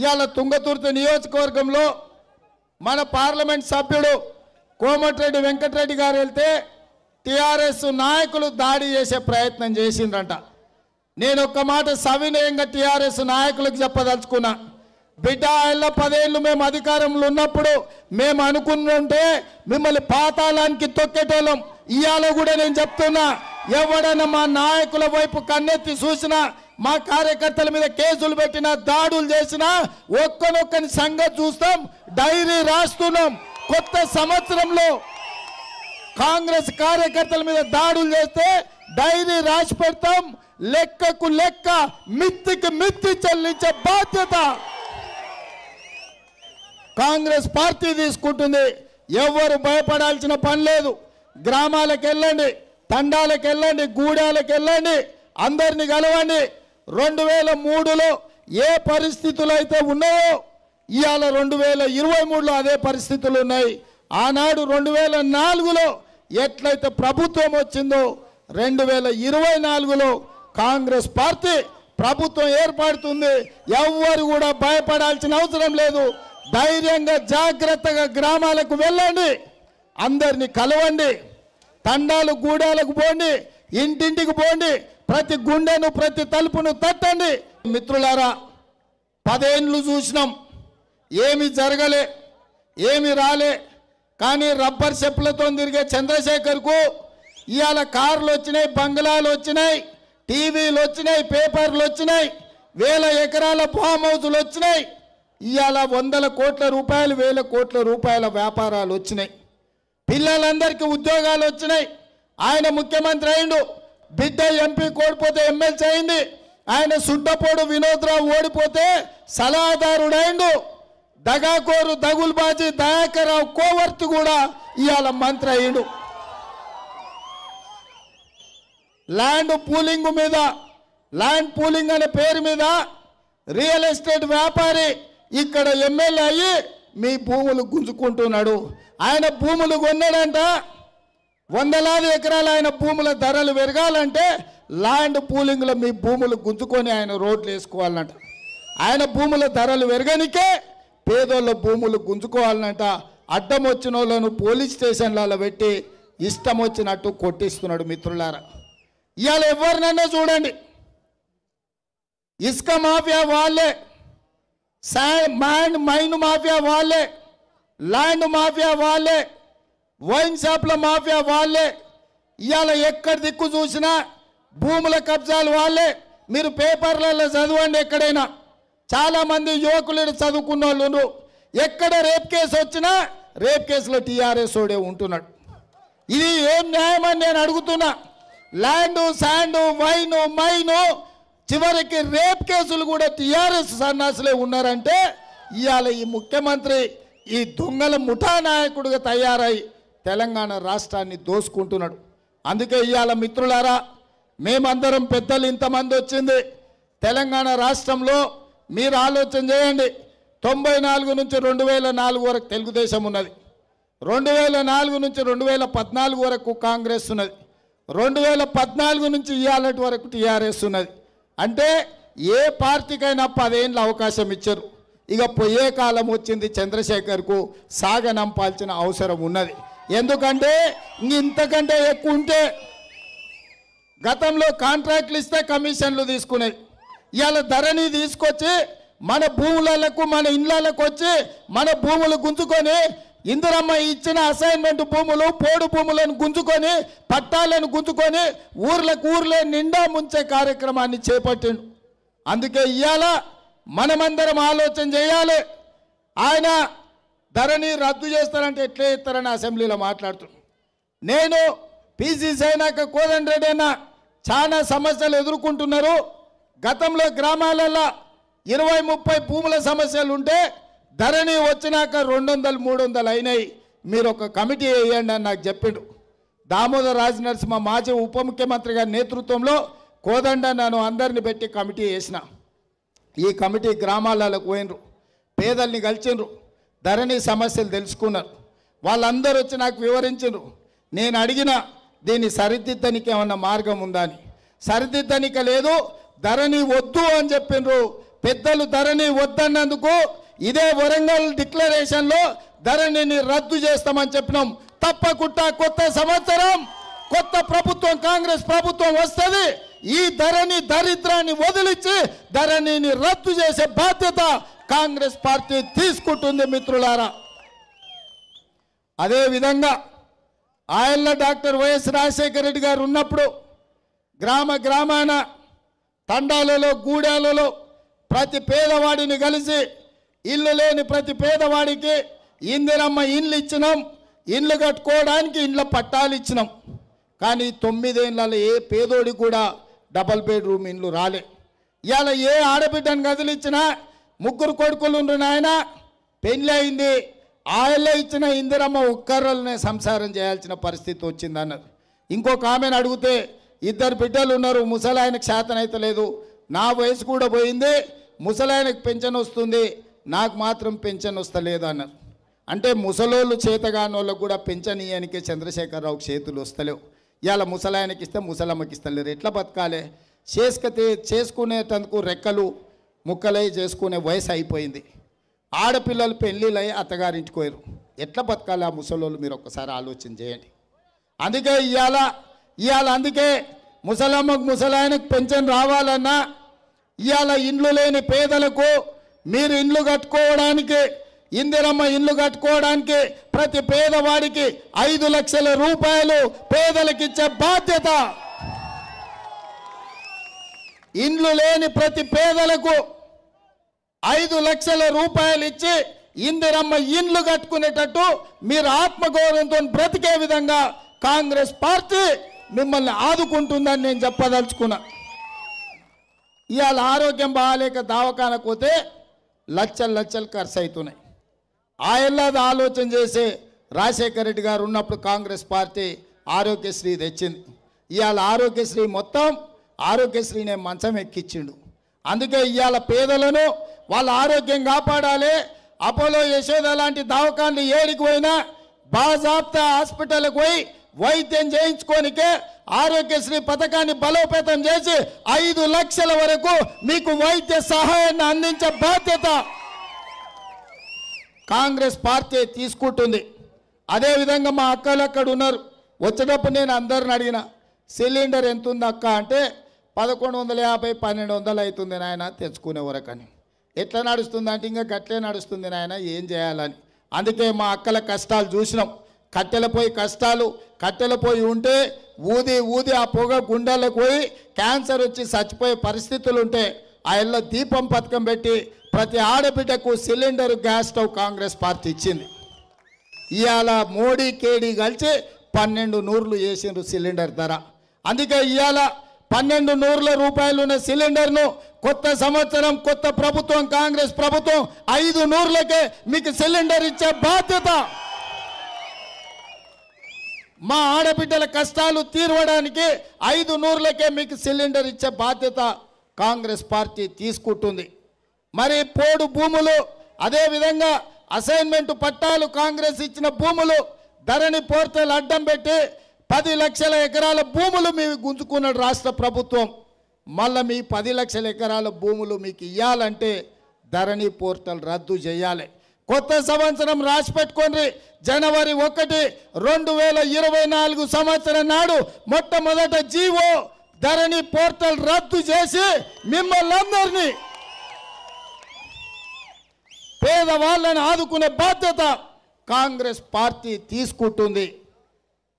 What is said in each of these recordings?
ఇవాళ తుంగతుర్తి నియోజకవర్గంలో మన పార్లమెంట్ సభ్యుడు కోమటిరెడ్డి వెంకటరెడ్డి గారు వెళ్తే టిఆర్ఎస్ నాయకులు దాడి చేసే ప్రయత్నం చేసిందంట నేను ఒక్క మాట సవినయంగా టీఆర్ఎస్ నాయకులకు చెప్పదలుచుకున్నా బిడ్డ ఏళ్ళ పదేళ్ళు మేము అధికారంలో ఉన్నప్పుడు మేము అనుకుంటుంటే మిమ్మల్ని పాతాళానికి తొక్కేటోళ్ళం ఇవాళ కూడా నేను చెప్తున్నా ఎవడైనా మా నాయకుల వైపు కన్నెత్తి చూసినా మా కార్యకర్తల మీద కేసులు పెట్టిన దాడులు చేసిన ఒక్కనొక్కని సంగతి చూస్తాం డైరీ రాస్తున్నాం కొత్త సంవత్సరంలో కాంగ్రెస్ కార్యకర్తల మీద దాడులు చేస్తే డైరీ రాసి పెడతాం లెక్కకు లెక్క మిత్తికి మిత్తి చెల్లించే బాధ్యత కాంగ్రెస్ పార్టీ తీసుకుంటుంది ఎవరు భయపడాల్సిన పని లేదు గ్రామాలకు వెళ్ళండి తండాలకు వెళ్ళండి గూడాలకు వెళ్ళండి అందరిని కలవండి రెండు వేల మూడులో ఏ పరిస్థితులు అయితే ఉన్నాయో ఇవాళ రెండు వేల ఇరవై మూడులో అదే పరిస్థితులు ఉన్నాయి ఆనాడు రెండు వేల నాలుగులో ఎట్లయితే ప్రభుత్వం వచ్చిందో రెండు వేల ఇరవై నాలుగులో కాంగ్రెస్ పార్టీ ప్రభుత్వం ఏర్పడుతుంది ఎవ్వరు కూడా భయపడాల్సిన అవసరం లేదు ధైర్యంగా జాగ్రత్తగా గ్రామాలకు వెళ్ళండి అందరినీ కలవండి తండాలు గూడాలకు పోండి ఇంటింటికి పోండి ప్రతి గుండెను ప్రతి తలుపును తట్టండి మిత్రులారా పదేండ్లు చూసినాం ఏమి జరగలే ఏమి రాలే కానీ రబ్బర్ చెప్పులతో తిరిగే చంద్రశేఖర్కు ఇవాళ కార్లు వచ్చినాయి బంగ్లాలు వచ్చినాయి టీవీలు వచ్చినాయి పేపర్లు వచ్చినాయి వేల ఎకరాల ఫామ్ హౌస్లు వచ్చినాయి ఇవాళ వందల కోట్ల రూపాయలు వేల కోట్ల రూపాయల వ్యాపారాలు వచ్చినాయి పిల్లలందరికీ ఉద్యోగాలు వచ్చినాయి ఆయన ముఖ్యమంత్రి అయిండు బిడ్డ ఎంపీ కోల్పోతే ఎమ్మెల్సీ అయింది ఆయన సుట్టపోడు వినోద్రావు ఓడిపోతే సలహాదారుడైండు దగాకోరు బాజీ దయాకర్రావు కోవర్తి కూడా ఇవాళ మంత్రి అయ్యాడు ల్యాండ్ పూలింగ్ మీద ల్యాండ్ పూలింగ్ అనే పేరు మీద రియల్ ఎస్టేట్ వ్యాపారి ఇక్కడ ఎమ్మెల్యే అయ్యి మీ భూములు గుంజుకుంటున్నాడు ఆయన భూములు కొన్నాడంట వందలాది ఎకరాలు ఆయన భూముల ధరలు పెరగాలంటే ల్యాండ్ పూలింగ్లో మీ భూములు గుంజుకొని ఆయన రోడ్లు వేసుకోవాలంట ఆయన భూముల ధరలు పెరగనికే పేదోళ్ళ భూములు గుంజుకోవాలంట అడ్డం వచ్చిన వాళ్ళను పోలీస్ స్టేషన్లలో పెట్టి ఇష్టం వచ్చినట్టు కొట్టిస్తున్నాడు మిత్రులారా ఇవాళ ఎవరినన్నా చూడండి ఇసుక మాఫియా వాళ్ళే శాండ్ మైండ్ మైన్ మాఫియా వాళ్ళే ల్యాండ్ మాఫియా వాళ్ళే వైన్ షాప్ల మాఫియా వాళ్ళే ఇవాళ ఎక్కడ దిక్కు చూసినా భూముల కబ్జాలు వాళ్ళే మీరు పేపర్లలో చదవండి ఎక్కడైనా చాలామంది యువకులు చదువుకున్న వాళ్ళు ఎక్కడ రేప్ కేసు వచ్చినా రేప్ కేసులో టీఆర్ఎస్ ఓడే ఉంటున్నాడు ఇది ఏం న్యాయమని నేను అడుగుతున్నా ల్యాండ్ శాండ్ వైన్ మైన్ చివరికి రేప్ కేసులు కూడా టీఆర్ఎస్ సన్నాసులే ఉన్నారంటే ఇవాళ ఈ ముఖ్యమంత్రి ఈ దొంగల ముఠా నాయకుడిగా తయారై తెలంగాణ రాష్ట్రాన్ని దోసుకుంటున్నాడు అందుకే ఇవాళ మిత్రులారా మేమందరం పెద్దలు ఇంతమంది వచ్చింది తెలంగాణ రాష్ట్రంలో మీరు ఆలోచన చేయండి తొంభై నాలుగు నుంచి రెండు వేల నాలుగు వరకు తెలుగుదేశం ఉన్నది రెండు వేల నాలుగు నుంచి రెండు వేల పద్నాలుగు వరకు కాంగ్రెస్ ఉన్నది రెండు వేల పద్నాలుగు నుంచి ఇవాళటి వరకు టీఆర్ఎస్ ఉన్నది అంటే ఏ పార్టీకైనా పదేళ్ళు అవకాశం ఇచ్చారు ఇక పోయే కాలం వచ్చింది చంద్రశేఖర్కు సాగనంపాల్సిన అవసరం ఉన్నది ఎందుకంటే ఇంతకంటే ఎక్కువ ఉంటే గతంలో కాంట్రాక్ట్లు ఇస్తే కమిషన్లు తీసుకునేవి ఇవాళ ధరని తీసుకొచ్చి మన భూములకు మన ఇండ్లకు వచ్చి మన భూములు గుంజుకొని ఇందిరమ్మ ఇచ్చిన అసైన్మెంట్ భూములు పోడు భూములను గుంజుకొని పట్టాలను గుంజుకొని ఊర్లకు ఊర్లే నిండా ముంచే కార్యక్రమాన్ని చేపట్టిండు అందుకే ఇవాళ మనమందరం ఆలోచన చేయాలి ఆయన ధరని రద్దు చేస్తారంటే ఎట్లే ఇస్తారని అసెంబ్లీలో మాట్లాడుతున్నాను నేను పీసీసీ అయినాక కోదండ్ రెడ్డి అయినా చాలా సమస్యలు ఎదుర్కొంటున్నారు గతంలో గ్రామాలలో ఇరవై ముప్పై భూముల సమస్యలు ఉంటే ధరణి వచ్చినాక రెండు వందలు మూడు వందలు అయినాయి మీరు ఒక కమిటీ వేయండి అని నాకు చెప్పాడు దామోదర్ రాజ్ నరసింహ మాజీ ఉప ముఖ్యమంత్రి గారి నేతృత్వంలో కోదండ నన్ను అందరిని పెట్టి కమిటీ వేసిన ఈ కమిటీ గ్రామాలకు పోయినరు పేదల్ని కలిసిండ్రు ధరణి సమస్యలు తెలుసుకున్నారు వాళ్ళందరూ వచ్చి నాకు వివరించరు నేను అడిగిన దీన్ని సరిదిద్దనికి ఏమన్నా మార్గం ఉందా అని సరిదిద్దనిక లేదు ధరణి వద్దు అని చెప్పినారు పెద్దలు ధరణి వద్దన్నందుకు ఇదే వరంగల్ డిక్లరేషన్లో ధరణిని రద్దు చేస్తామని చెప్పినాం తప్పకుండా కొత్త సంవత్సరం కొత్త ప్రభుత్వం కాంగ్రెస్ ప్రభుత్వం వస్తుంది ఈ ధరణి దరిద్రాన్ని వదిలించి ధరణిని రద్దు చేసే బాధ్యత కాంగ్రెస్ పార్టీ తీసుకుంటుంది మిత్రులారా అదేవిధంగా ఆయన డాక్టర్ వైఎస్ రాజశేఖర రెడ్డి గారు ఉన్నప్పుడు గ్రామ గ్రామాన తండాలలో గూడాలలో ప్రతి పేదవాడిని కలిసి ఇల్లు లేని ప్రతి పేదవాడికి ఇందిరమ్మ ఇండ్లు ఇచ్చినాం ఇండ్లు కట్టుకోవడానికి ఇండ్ల పట్టాలు ఇచ్చినాం కానీ తొమ్మిదేళ్ళలో ఏ పేదోడికి కూడా డబల్ బెడ్రూమ్ ఇండ్లు రాలే ఇవాళ ఏ ఆడబిడ్డను కదిలిచ్చినా ముగ్గురు కొడుకులు ఉండు నాయన అయింది ఆయలే ఇచ్చిన ఇందిరమ్మ ఒక్కర్రలనే సంసారం చేయాల్సిన పరిస్థితి వచ్చింది అన్నది ఇంకొక ఆమెను అడిగితే ఇద్దరు బిడ్డలు ఉన్నారు ముసలాయనకు శాతం అయితే లేదు నా వయసు కూడా పోయింది ముసలాయనకు పెన్షన్ వస్తుంది నాకు మాత్రం పెన్షన్ వస్తలేదు అన్నారు అంటే ముసలోళ్ళు వాళ్ళకు కూడా పెన్షన్ ఇయ్యనికే చంద్రశేఖరరావుకి చేతులు వస్తలేవు ఇవాళ ముసలాయనకి ఇస్తే ముసలమ్మకి ఇస్తలేరు ఎట్లా బతకాలి చేసుకతే చేసుకునేటందుకు రెక్కలు ముక్కలై చేసుకునే వయసు అయిపోయింది ఆడపిల్లలు పెళ్ళిళ్ళై అత్తగారింటికి ఎట్లా బతకాలి ఆ ముసలోళ్ళు మీరు ఒక్కసారి ఆలోచన చేయండి అందుకే ఇవాళ ఇవాళ అందుకే ముసలమ్మకు ముసలాయనకు పెన్షన్ రావాలన్నా ఇవాళ ఇండ్లు లేని పేదలకు మీరు ఇండ్లు కట్టుకోవడానికి ఇందిరమ్మ ఇల్లు కట్టుకోవడానికి ప్రతి పేదవాడికి ఐదు లక్షల రూపాయలు పేదలకిచ్చే బాధ్యత ఇండ్లు లేని ప్రతి పేదలకు ఐదు లక్షల రూపాయలు ఇచ్చి ఇందిరమ్మ ఇండ్లు కట్టుకునేటట్టు మీరు ఆత్మగౌరవంతో బ్రతికే విధంగా కాంగ్రెస్ పార్టీ మిమ్మల్ని ఆదుకుంటుందని నేను చెప్పదలుచుకున్నా ఇవాళ ఆరోగ్యం బాగాలేక దావకానకపోతే పోతే లచ్చలు లచ్చలు ఖర్చు అవుతున్నాయి ఆ ఎల్లాది ఆలోచన చేసే రాజశేఖర రెడ్డి గారు ఉన్నప్పుడు కాంగ్రెస్ పార్టీ ఆరోగ్యశ్రీ తెచ్చింది ఇవాళ ఆరోగ్యశ్రీ మొత్తం ఆరోగ్యశ్రీనే మంచం ఎక్కించిండు అందుకే ఇవాళ పేదలను వాళ్ళ ఆరోగ్యం కాపాడాలి అపోలో యశోద లాంటి దవాఖాన్లు ఏడికి పోయినా బాజాబ్తా హాస్పిటల్కి పోయి వైద్యం చేయించుకోనికే ఆరోగ్యశ్రీ పథకాన్ని బలోపేతం చేసి ఐదు లక్షల వరకు మీకు వైద్య సహాయాన్ని అందించే బాధ్యత కాంగ్రెస్ పార్టీ తీసుకుంటుంది అదేవిధంగా మా అక్కలు అక్కడ ఉన్నారు వచ్చేటప్పుడు నేను అందరిని అడిగిన సిలిండర్ ఎంత ఉంది అక్క అంటే పదకొండు వందల యాభై పన్నెండు వందలు అవుతుంది నాయన తెచ్చుకునేవరకని ఎట్లా నడుస్తుంది అంటే ఇంకా గట్లే నడుస్తుంది నాయన ఏం చేయాలని అందుకే మా అక్కల కష్టాలు చూసినాం కట్టెల పోయి కష్టాలు కట్టెల పోయి ఉంటే ఊది ఊది ఆ పొగ గుండెలకు పోయి క్యాన్సర్ వచ్చి చచ్చిపోయే పరిస్థితులు ఉంటే ఆ ఇళ్ళ దీపం పథకం పెట్టి ప్రతి ఆడబిడ్డకు cylinder gas stove Congress party ఇచ్చింది ఇవాళ మోడీ కేడీ కలిసి పన్నెండు నూర్లు వేసిండ్రు సిలిండర్ ధర అందుకే ఇవాళ పన్నెండు నూరుల రూపాయలు ఉన్న సిలిండర్ను కొత్త సంవత్సరం కొత్త ప్రభుత్వం కాంగ్రెస్ ప్రభుత్వం ఐదు నూరులకే మీకు సిలిండర్ ఇచ్చే బాధ్యత మా ఆడబిడ్డల కష్టాలు తీర్వడానికి ఐదు నూరులకే మీకు సిలిండర్ ఇచ్చే బాధ్యత కాంగ్రెస్ పార్టీ తీసుకుంటుంది మరి పోడు భూములు అదేవిధంగా అసైన్మెంట్ పట్టాలు కాంగ్రెస్ ఇచ్చిన భూములు ధరణి పోర్తలు అడ్డం పెట్టి పది లక్షల ఎకరాల భూములు మేము గుంజుకున్న రాష్ట్ర ప్రభుత్వం మళ్ళీ మీ పది లక్షల ఎకరాల భూములు మీకు ఇవ్వాలంటే ధరణి పోర్టల్ రద్దు చేయాలి కొత్త సంవత్సరం రాసి పెట్టుకోండి జనవరి ఒకటి రెండు వేల ఇరవై నాలుగు సంవత్సరం నాడు మొట్టమొదట జీవో ధరణి పోర్టల్ రద్దు చేసి మిమ్మల్ని అందరినీ పేదవాళ్ళని ఆదుకునే బాధ్యత కాంగ్రెస్ పార్టీ తీసుకుంటుంది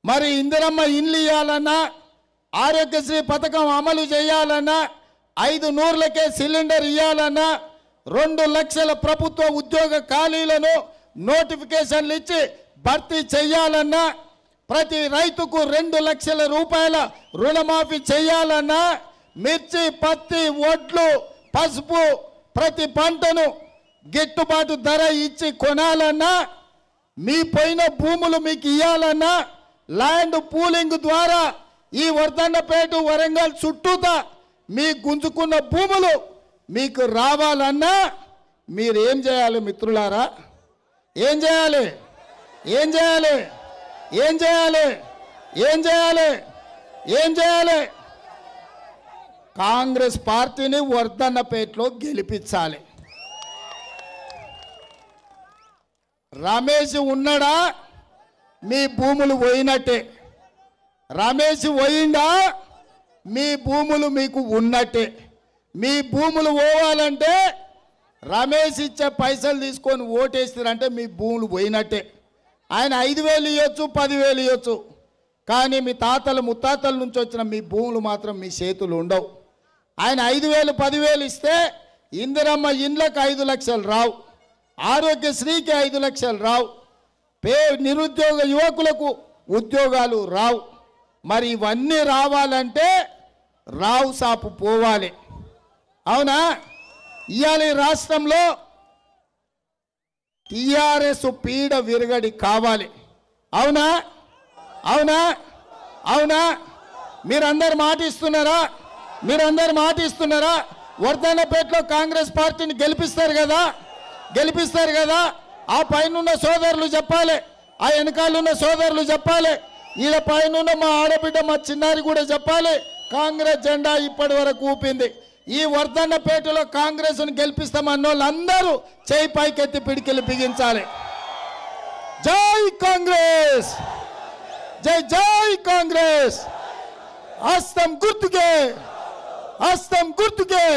మరి ఇందిరమ్మ ఇండ్లు ఇవ్వాలన్నా ఆరోగ్యశ్రీ పథకం అమలు చేయాలన్నా ఐదు నూర్లకే సిలిండర్ ఇవ్వాలన్నా రెండు లక్షల ప్రభుత్వ ఉద్యోగ ఖాళీలను నోటిఫికేషన్లు ఇచ్చి భర్తీ చెయ్యాలన్నా ప్రతి రైతుకు రెండు లక్షల రూపాయల రుణమాఫీ చేయాలన్నా మిర్చి పత్తి ఒడ్లు పసుపు ప్రతి పంటను గిట్టుబాటు ధర ఇచ్చి కొనాలన్నా మీ పోయిన భూములు మీకు ఇవ్వాలన్నా ల్యాండ్ పూలింగ్ ద్వారా ఈ వర్ధన్నపేట వరంగల్ చుట్టూత మీ గుంజుకున్న భూములు మీకు రావాలన్నా మీరు ఏం చేయాలి మిత్రులారా ఏం చేయాలి ఏం చేయాలి ఏం చేయాలి ఏం చేయాలి ఏం చేయాలి కాంగ్రెస్ పార్టీని వర్ధన్నపేటలో గెలిపించాలి రమేష్ ఉన్నాడా మీ భూములు పోయినట్టే రమేష్ పోయిందా మీ భూములు మీకు ఉన్నట్టే మీ భూములు పోవాలంటే రమేష్ ఇచ్చే పైసలు తీసుకొని ఓటేస్తారంటే మీ భూములు పోయినట్టే ఆయన ఐదు వేలు ఇవ్వచ్చు పదివేలు ఇవ్వచ్చు కానీ మీ తాతలు ముత్తాతల నుంచి వచ్చిన మీ భూములు మాత్రం మీ చేతులు ఉండవు ఆయన ఐదు వేలు పదివేలు ఇస్తే ఇందిరమ్మ ఇండ్లకు ఐదు లక్షలు రావు ఆరోగ్యశ్రీకి ఐదు లక్షలు రావు పే నిరుద్యోగ యువకులకు ఉద్యోగాలు రావు మరి ఇవన్నీ రావాలంటే రావు సాపు పోవాలి అవునా ఇవాళ రాష్ట్రంలో టిఆర్ఎస్ పీడ విరగడి కావాలి అవునా అవునా అవునా మీరందరు మాటిస్తున్నారా మీరందరు మాటిస్తున్నారా వర్ధన్నపేటలో కాంగ్రెస్ పార్టీని గెలిపిస్తారు కదా గెలిపిస్తారు కదా ఆ పైన సోదరులు చెప్పాలి ఆ వెనకాలన్న సోదరులు చెప్పాలి ఈడ పైన మా ఆడబిడ్డ మా చిన్నారి కూడా చెప్పాలి కాంగ్రెస్ జెండా ఇప్పటి వరకు ఊపింది ఈ వర్ధన్నపేటలో కాంగ్రెస్ను గెలిపిస్తామన్న వాళ్ళందరూ చేయి పైకెత్తి పిడికిలు బిగించాలి జై కాంగ్రెస్ జై జై కాంగ్రెస్ హస్తం గుర్తుకే హస్తం గుర్తుకే